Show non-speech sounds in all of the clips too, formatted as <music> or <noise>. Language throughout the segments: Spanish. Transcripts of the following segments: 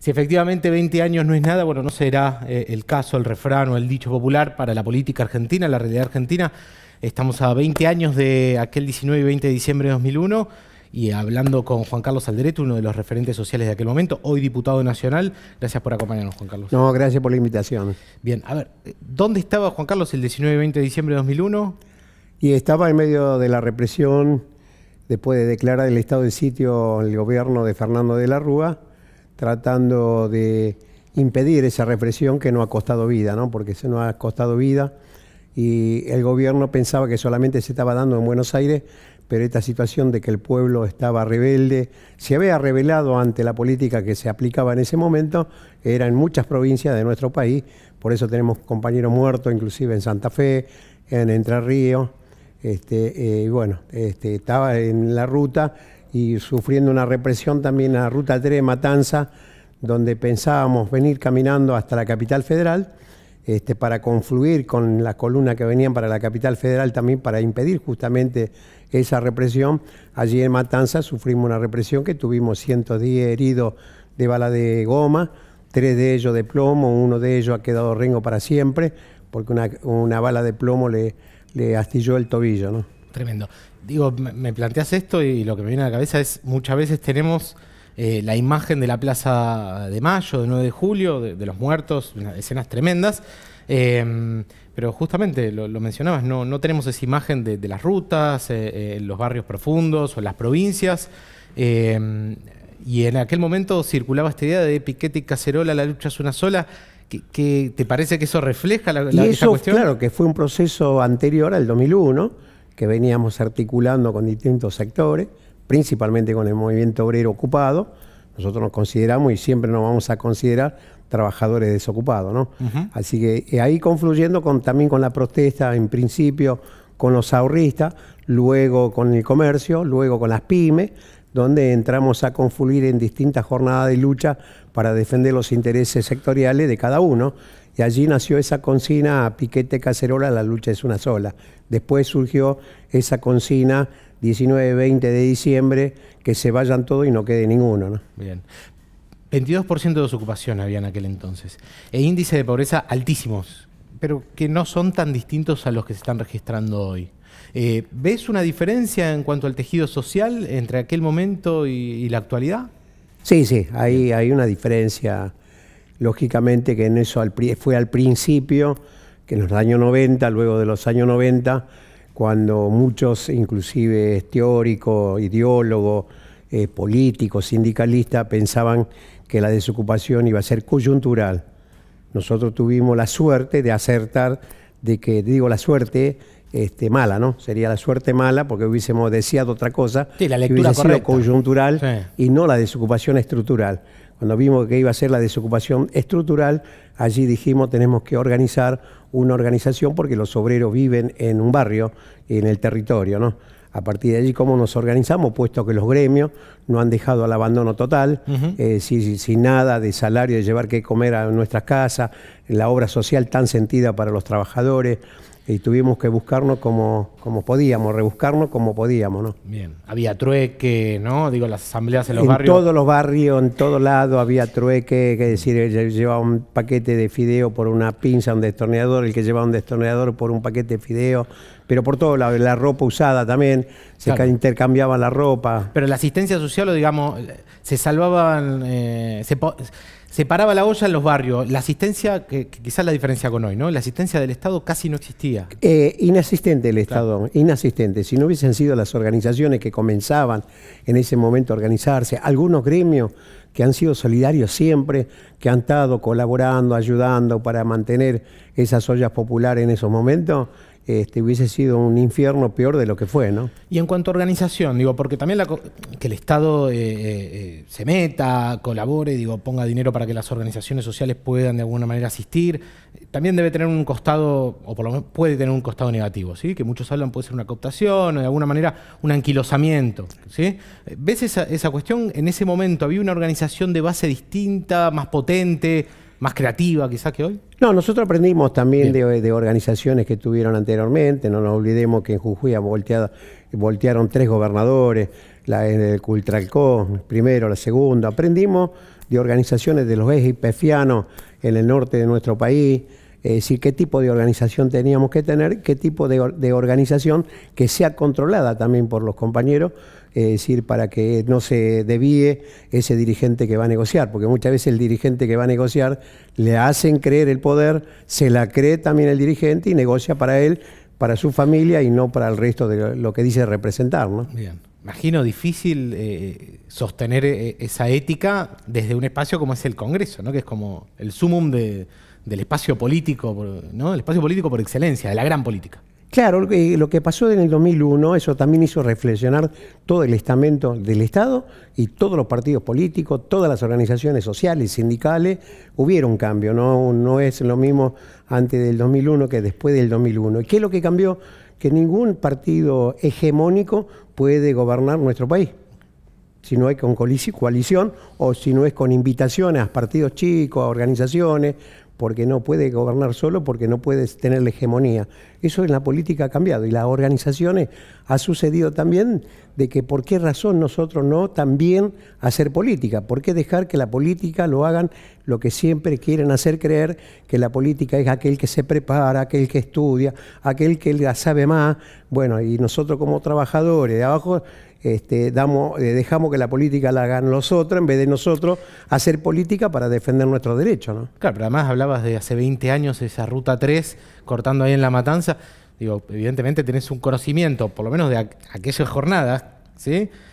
Si efectivamente 20 años no es nada, bueno, no será eh, el caso, el refrán o el dicho popular para la política argentina, la realidad argentina. Estamos a 20 años de aquel 19 y 20 de diciembre de 2001 y hablando con Juan Carlos Alderete, uno de los referentes sociales de aquel momento, hoy diputado nacional. Gracias por acompañarnos, Juan Carlos. No, gracias por la invitación. Bien, a ver, eh, ¿dónde estaba Juan Carlos el 19 y 20 de diciembre de 2001? Y estaba en medio de la represión después de declarar el estado de sitio el gobierno de Fernando de la Rúa tratando de impedir esa represión que no ha costado vida, ¿no? porque se nos ha costado vida y el gobierno pensaba que solamente se estaba dando en Buenos Aires, pero esta situación de que el pueblo estaba rebelde, se había revelado ante la política que se aplicaba en ese momento, era en muchas provincias de nuestro país, por eso tenemos compañeros muertos, inclusive en Santa Fe, en Entre Ríos, este, eh, bueno, este, estaba en la ruta y sufriendo una represión también a Ruta 3 de Matanza, donde pensábamos venir caminando hasta la capital federal. Este, para confluir con las columnas que venían para la capital federal también para impedir justamente esa represión. Allí en Matanza sufrimos una represión que tuvimos 110 heridos de bala de goma, tres de ellos de plomo, uno de ellos ha quedado rengo para siempre porque una, una bala de plomo le, le astilló el tobillo. ¿no? Tremendo. Digo, me planteas esto y lo que me viene a la cabeza es muchas veces tenemos eh, la imagen de la Plaza de Mayo, de 9 de julio, de, los muertos, escenas tremendas. Em, pero justamente lo, mencionabas, no, no tenemos esa imagen de, las rutas, eh, eh, los barrios profundos o las provincias. Em, y en aquel momento circulaba esta idea de Piquete y Cacerola, la lucha es una sola. ¿Qué, te parece que eso refleja la, cuestión? Claro, que fue un proceso anterior al 2001 que veníamos articulando con distintos sectores, principalmente con el movimiento obrero ocupado. Nosotros nos consideramos y siempre nos vamos a considerar trabajadores desocupados, ¿no? Así que eh, ahí confluyendo también con la protesta, en principio con los ahorristas, luego con el comercio, luego con las pymes, donde entramos a confluir en distintas jornadas de lucha para defender los intereses sectoriales de cada uno allí nació esa consigna piquete cacerola, la lucha es una sola. Después surgió esa consigna 19-20 de diciembre, que se vayan todos y no quede ninguno. ¿no? Bien. 22% de desocupación había en aquel entonces. E índice de pobreza altísimos, pero que no son tan distintos a los que se están registrando hoy. Eh, ¿Ves una diferencia en cuanto al tejido social entre aquel momento y, la actualidad? Sí, sí, hay, hay una diferencia Lógicamente que en eso fue al principio, que en los años 90, luego de los años 90, cuando muchos, inclusive teóricos, ideólogos, eh, políticos, sindicalistas, pensaban que la desocupación iba a ser coyuntural. Nosotros tuvimos la suerte de acertar, de que, digo la suerte, este, mala, ¿no? Sería la suerte mala porque hubiésemos deseado otra cosa. la lectura que hubiese sido coyuntural y no la desocupación estructural. Cuando vimos que iba a ser la desocupación estructural, allí dijimos tenemos que organizar una organización porque los obreros viven en un barrio, en el territorio, ¿no? A partir de allí, ¿cómo nos organizamos? Puesto que los gremios no han dejado al abandono total, sin, eh, sin, nada de salario, de llevar que comer a nuestras casas, la obra social tan sentida para los trabajadores, y tuvimos que buscarnos como, como podíamos, rebuscarnos como podíamos, ¿no? Bien, había trueque, ¿no? Digo, las asambleas en los barrios. En todos los barrios, en todo lado había trueque, que decir, el eh, que llevaba un paquete de fideo por una pinza, un destornillador, el que llevaba un destornillador por un paquete de fideo, pero por todo, la, ropa usada también, se intercambiaba la ropa. Pero la asistencia social, digamos, se salvaban, eh, se paraba la olla en los barrios. La asistencia, que, quizás la diferencia con hoy, ¿no? La asistencia del Estado casi no existía. Eh, inasistente el Estado, inasistente. Si no hubiesen sido las organizaciones que comenzaban en ese momento a organizarse, algunos gremios que han sido solidarios siempre, que han estado colaborando, ayudando para mantener esas ollas populares en esos momentos, este, hubiese sido un infierno peor de lo que fue, ¿no? Y en cuanto a organización, digo, porque también la, que el Estado eh, eh, eh, se meta, colabore, digo, ponga dinero para que las organizaciones sociales puedan de alguna manera asistir, también debe tener un costado, o por lo menos puede tener un costado negativo, ¿sí? Que muchos hablan puede ser una cooptación o de alguna manera un anquilosamiento, ¿sí? ¿Ves esa, esa cuestión? En ese momento había una organización de base distinta, más potente, más creativa quizás que hoy? No, nosotros aprendimos también de, organizaciones que tuvieron anteriormente, no nos olvidemos que en Jujuy voltearon tres gobernadores, la el Cultralco, primero, la segunda, aprendimos de organizaciones de los ejes pefianos en el norte de nuestro país, es decir, qué tipo de organización teníamos que tener, qué tipo de organización que sea controlada también por los compañeros, es eh, decir, para que no se devíe ese dirigente que va a negociar, porque muchas veces el dirigente que va a negociar le hacen creer el poder, se la cree también el dirigente y negocia para él, para su familia y no para el resto de lo que dice representar. Bien. Imagino difícil eh, sostener eh, esa ética desde un espacio como es el Congreso, ¿no? que es como el sumum del espacio político, ¿no? el espacio político por excelencia, de la gran política. Claro, lo que pasó en el 2001, eso también hizo reflexionar todo el estamento del Estado y todos los partidos políticos, todas las organizaciones sociales, sindicales, hubiera un cambio, no, no es lo mismo antes del 2001 que después del 2001. ¿Y qué es lo que cambió? Que ningún partido hegemónico puede gobernar nuestro país si no hay con coalición o si no es con invitaciones a partidos chicos, a organizaciones, porque no puede gobernar solo, porque no puede tener la hegemonía. Eso en la política ha cambiado y las organizaciones ha sucedido también de que por qué razón nosotros no también hacer política, por qué dejar que la política lo hagan lo que siempre quieren hacer creer que la política es aquel que se prepara, aquel que estudia, aquel que la sabe más. Bueno, y nosotros como trabajadores de abajo este, eh, dejamos que la política la hagan los otros en vez de nosotros hacer política para defender nuestro derecho Claro, pero además hablabas de hace 20 años esa ruta 3 cortando ahí en La Matanza. Digo, evidentemente tenés un conocimiento, por lo menos de aquellas jornadas,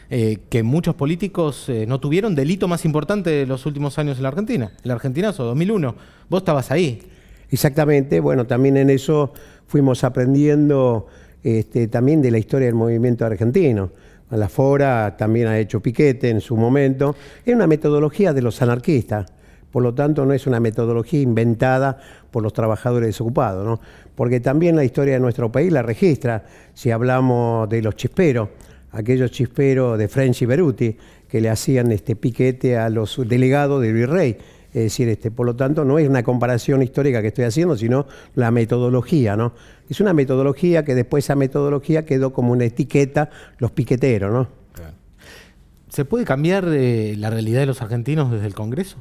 eh, que muchos políticos eh, no tuvieron delito más importante de los últimos años en la Argentina, el argentinazo 2001. Vos estabas ahí. Exactamente, bueno, también en eso fuimos aprendiendo este, también de la historia del movimiento argentino. La Fora también ha hecho piquete en su momento. Es una metodología de los anarquistas. Por lo tanto, no es una metodología inventada por los trabajadores desocupados, porque también la historia de nuestro país la registra, si hablamos de los chisperos, aquellos chisperos de French y Beruti, que le hacían este piquete a los delegados del virrey es decir, este, por lo tanto, no es una comparación histórica que estoy haciendo, sino la metodología, ¿no? Es una metodología que después esa metodología quedó como una etiqueta, los piqueteros, ¿no? ¿Se puede cambiar eh, la realidad de los argentinos desde el Congreso?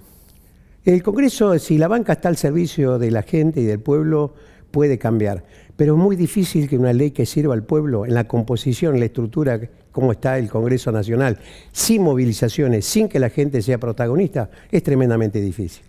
El Congreso, si la banca está al servicio de la gente y del pueblo, puede cambiar. Pero es muy difícil que una ley que sirva al pueblo, en la composición, en la estructura, como está el Congreso Nacional, sin movilizaciones, sin que la gente sea protagonista, es tremendamente difícil.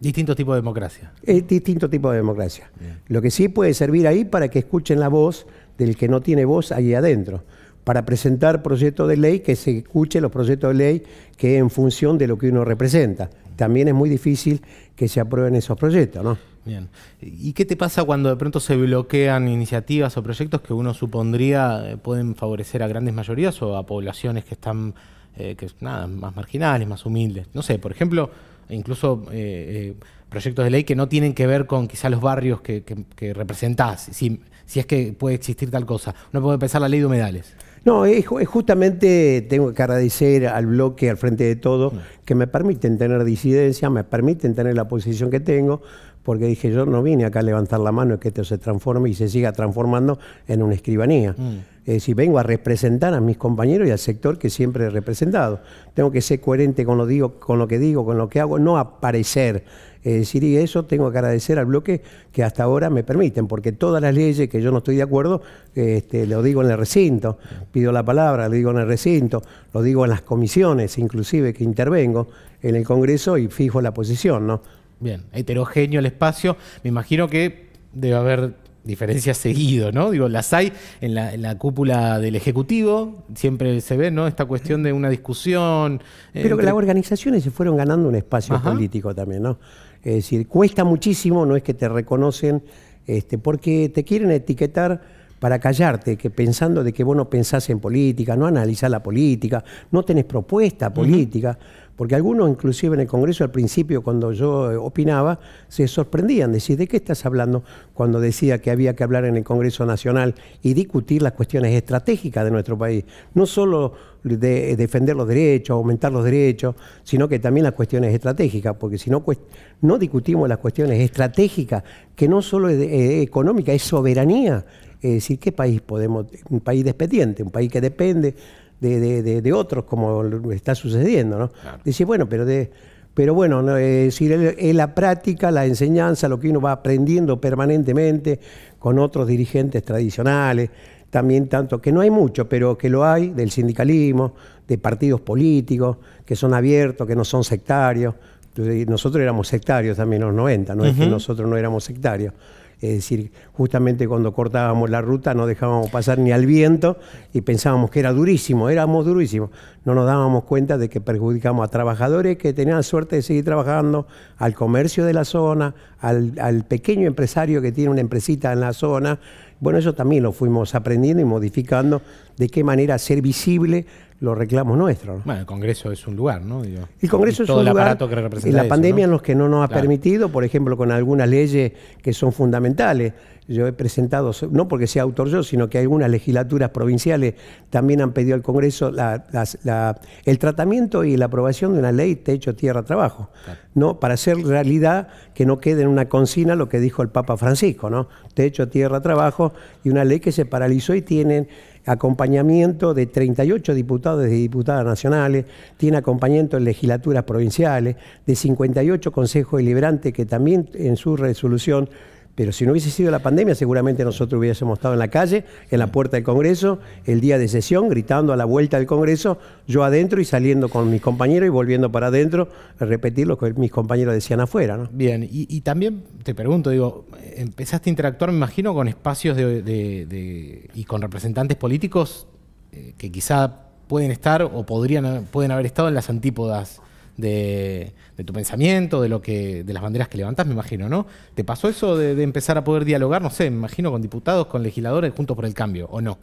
Distinto tipo de democracia. Es distinto tipo de democracia. Lo que sí puede servir ahí para que escuchen la voz del que no tiene voz allí adentro, para presentar proyectos de ley, que se escuchen los proyectos de ley que en función de lo que uno representa también es muy difícil que se aprueben esos proyectos, ¿no? Bien. ¿Y qué te pasa cuando de pronto se bloquean iniciativas o proyectos que uno supondría eh, pueden favorecer a grandes mayorías o a poblaciones que están eh, que, nada, más marginales, más humildes? No sé, por ejemplo, incluso eh, proyectos de ley que no tienen que ver con quizá los barrios que, que, que representás, si, si es que puede existir tal cosa. Uno puede pensar la ley de humedales. No, es, justamente, tengo que agradecer al bloque, al frente de todo, mm. que me permiten tener disidencia, me permiten tener la posición que tengo, porque dije, yo no vine acá a levantar la mano y que esto se transforme y se siga transformando en una escribanía. Mm. Es decir, vengo a representar a mis compañeros y al sector que siempre he representado. Tengo que ser coherente con lo, digo, con lo que digo, con lo que hago, no aparecer. Es decir, y eso tengo que agradecer al bloque que hasta ahora me permiten, porque todas las leyes que yo no estoy de acuerdo, este, lo digo en el recinto, pido la palabra, lo digo en el recinto, lo digo en las comisiones, inclusive que intervengo en el Congreso y fijo la posición, ¿no? Bien, heterogéneo el espacio. Me imagino que debe haber diferencias seguido, ¿no? Digo, las hay en la, cúpula del Ejecutivo, siempre se ve, ¿no? Esta cuestión de una discusión. Eh, Pero que las organizaciones se fueron ganando un espacio político también, ¿no? Es decir, cuesta muchísimo, no es que te reconocen, este, porque te quieren etiquetar para callarte, que pensando de que vos no pensás en política, no analizás la política, no tenés propuesta política, porque algunos inclusive en el Congreso al principio cuando yo eh, opinaba se sorprendían, decir, ¿de qué estás hablando? Cuando decía que había que hablar en el Congreso Nacional y discutir las cuestiones estratégicas de nuestro país, no solo de eh, defender los derechos, aumentar los derechos, sino que también las cuestiones estratégicas, porque si no, no discutimos las cuestiones estratégicas, que no solo es eh, económica, es soberanía es decir, ¿qué país podemos, un país dependiente, un país que depende de, otros, como está sucediendo, ¿no? decir bueno, pero de, pero bueno, es decir, la práctica, la enseñanza, lo que uno va aprendiendo permanentemente con otros dirigentes tradicionales, también tanto, que no hay mucho, pero que lo hay del sindicalismo, de partidos políticos, que son abiertos, que no son sectarios. nosotros éramos sectarios también en los 90, no es que nosotros no éramos sectarios. Es decir, justamente cuando cortábamos la ruta no dejábamos pasar ni al viento y pensábamos que era durísimo, éramos durísimos. No nos dábamos cuenta de que perjudicamos a trabajadores que tenían suerte de seguir trabajando, al comercio de la zona, al, al pequeño empresario que tiene una empresita en la zona bueno, eso también lo fuimos aprendiendo y modificando de qué manera hacer visible los reclamos nuestros. Bueno, el Congreso es un lugar, ¿no? el Congreso es un lugar. Que representa la pandemia en los que no nos ha permitido, por ejemplo, con algunas leyes que son fundamentales yo he presentado, no porque sea autor yo, sino que algunas legislaturas provinciales también han pedido al Congreso el tratamiento y la aprobación de una ley techo, tierra, trabajo, ¿no? para hacer realidad que no quede en una consigna lo que dijo el Papa Francisco, ¿no? techo, tierra, trabajo, y una ley que se paralizó y tienen acompañamiento de 38 diputados y diputadas nacionales, tiene acompañamiento en legislaturas provinciales, de 58 consejos deliberantes que también en su resolución pero si no hubiese sido la pandemia, seguramente nosotros hubiésemos estado en la calle, en la puerta del Congreso, el día de sesión, gritando a la vuelta del Congreso, yo adentro y saliendo con mis compañeros y volviendo para adentro repetir lo que mis compañeros decían afuera. ¿no? Bien, y, también te pregunto, digo, empezaste a interactuar, me imagino, con espacios y con representantes políticos eh, que quizá pueden estar o podrían pueden haber estado en las antípodas de, tu pensamiento, de lo que, de las banderas que levantas, me imagino, ¿no? ¿Te pasó eso de, empezar a poder dialogar, no sé, me imagino, con diputados, con legisladores, juntos por el cambio, o no?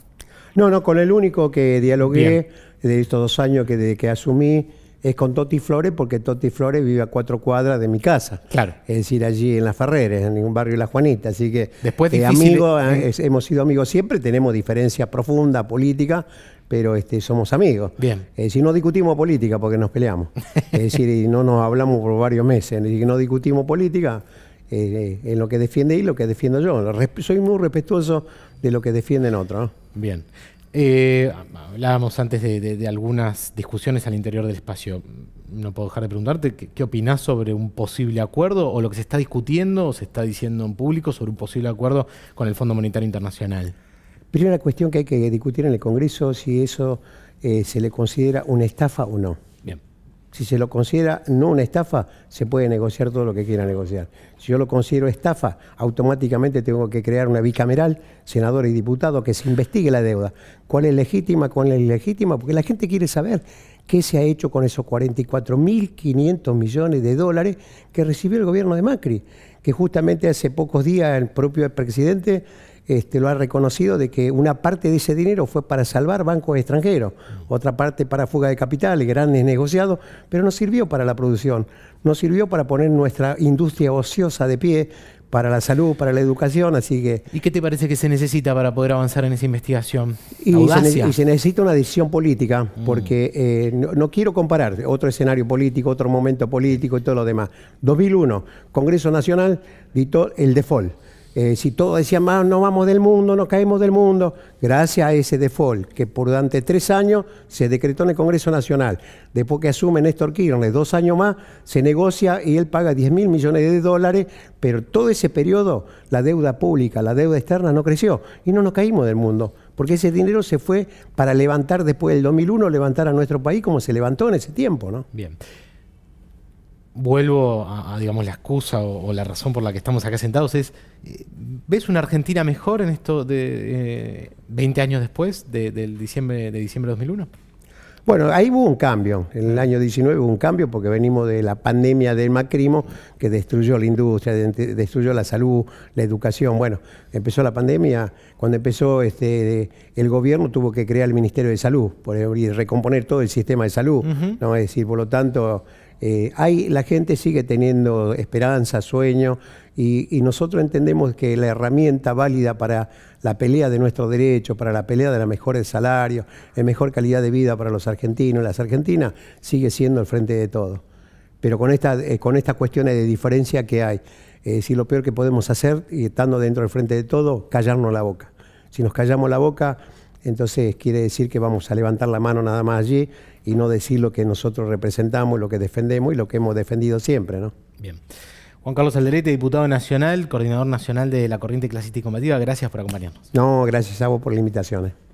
No, no, con el único que dialogué de estos dos años que, que asumí, es con Toti Flores porque Toti Flores vive a cuatro cuadras de mi casa. Claro. Es decir, allí en Las Ferreres, en un barrio de La Juanita. Así que Después eh, de amigos, ¿eh? eh, hemos sido amigos siempre, tenemos diferencias profundas, políticas, pero este, somos amigos. Bien. Es decir, no discutimos política porque nos peleamos. <laughs> es decir, y no nos hablamos por varios meses. Y no discutimos política. en lo que defiende y lo que defiendo yo. Soy muy respetuoso de lo que defienden otros. Bien. Eh, hablábamos antes de, algunas discusiones al interior del espacio. No puedo dejar de preguntarte qué, opinas opinás sobre un posible acuerdo o lo que se está discutiendo o se está diciendo en público sobre un posible acuerdo con el Fondo Monetario Internacional. Primera cuestión que hay que discutir en el Congreso si eso eh, se le considera una estafa o no. Si se lo considera no una estafa, se puede negociar todo lo que quiera negociar. Si yo lo considero estafa, automáticamente tengo que crear una bicameral, senador y diputado, que se investigue la deuda. ¿Cuál es legítima, cuál es ilegítima? Porque la gente quiere saber qué se ha hecho con esos 44.500 millones de dólares que recibió el gobierno de Macri, que justamente hace pocos días el propio presidente este, lo ha reconocido de que una parte de ese dinero fue para salvar bancos extranjeros, otra parte para fuga de capitales, grandes negociados, pero no sirvió para la producción, no sirvió para poner nuestra industria ociosa de pie, para la salud, para la educación, así que... ¿Y qué te parece que se necesita para poder avanzar en esa investigación? Y, se, necesita una decisión política, mm. porque eh, no, no, quiero comparar otro escenario político, otro momento político y todo lo demás. 2001, Congreso Nacional dictó el default eh, si todos decían, no vamos del mundo, no caemos del mundo, gracias a ese default que durante tres años se decretó en el Congreso Nacional. Después que asume Néstor Kirchner, dos años más, se negocia y él paga 10 mil millones de dólares, pero todo ese periodo la deuda pública, la deuda externa no creció y no nos caímos del mundo porque ese dinero se fue para levantar después del 2001, levantar a nuestro país como se levantó en ese tiempo, ¿no? Bien vuelvo a, digamos, la excusa o, la razón por la que estamos acá sentados es, eh, ¿ves una Argentina mejor en esto de 20 eh, años después de, del diciembre, de diciembre 2001? Bueno, ahí hubo un cambio. En el ah. año 19 hubo un cambio porque venimos de la pandemia del macrimo que destruyó la industria, destruyó la salud, la educación. Bueno, empezó la pandemia. Cuando empezó este, el gobierno tuvo que crear el Ministerio de Salud por, y recomponer todo el sistema de salud. ¿no? Es decir, por lo tanto, eh, hay, la gente sigue teniendo esperanza, sueño, y, nosotros entendemos que la herramienta válida para la pelea de nuestro derecho, para la pelea de la mejor del salario, de mejor calidad de vida para los argentinos, las argentinas, sigue siendo el frente de todo. Pero con, estas eh, cuestiones de diferencia que hay, eh, si lo peor que podemos hacer, y estando dentro del frente de todo, callarnos la boca. Si nos callamos la boca, entonces quiere decir que vamos a levantar la mano nada más allí y no decir lo que nosotros representamos, lo que defendemos y lo que hemos defendido siempre. ¿no? Bien. Juan Carlos Alderete, diputado nacional, coordinador nacional de la Corriente Clasista y Combativa, gracias por acompañarnos. No, gracias a vos por las invitación. ¿eh?